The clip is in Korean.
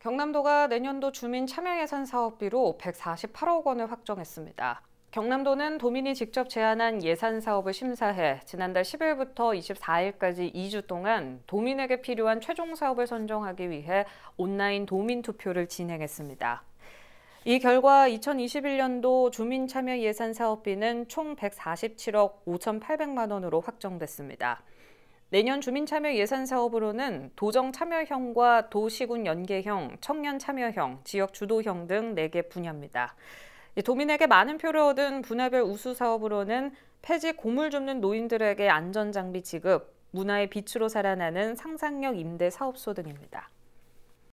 경남도가 내년도 주민 참여 예산 사업비로 148억 원을 확정했습니다. 경남도는 도민이 직접 제안한 예산 사업을 심사해 지난달 10일부터 24일까지 2주 동안 도민에게 필요한 최종 사업을 선정하기 위해 온라인 도민 투표를 진행했습니다. 이 결과 2021년도 주민 참여 예산 사업비는 총 147억 5,800만 원으로 확정됐습니다. 내년 주민참여 예산 사업으로는 도정 참여형과 도시군 연계형, 청년 참여형, 지역 주도형 등 4개 분야입니다. 도민에게 많은 표를 얻은 분야별 우수 사업으로는 폐지 고물 줍는 노인들에게 안전장비 지급, 문화의 빛으로 살아나는 상상력 임대 사업소 등입니다.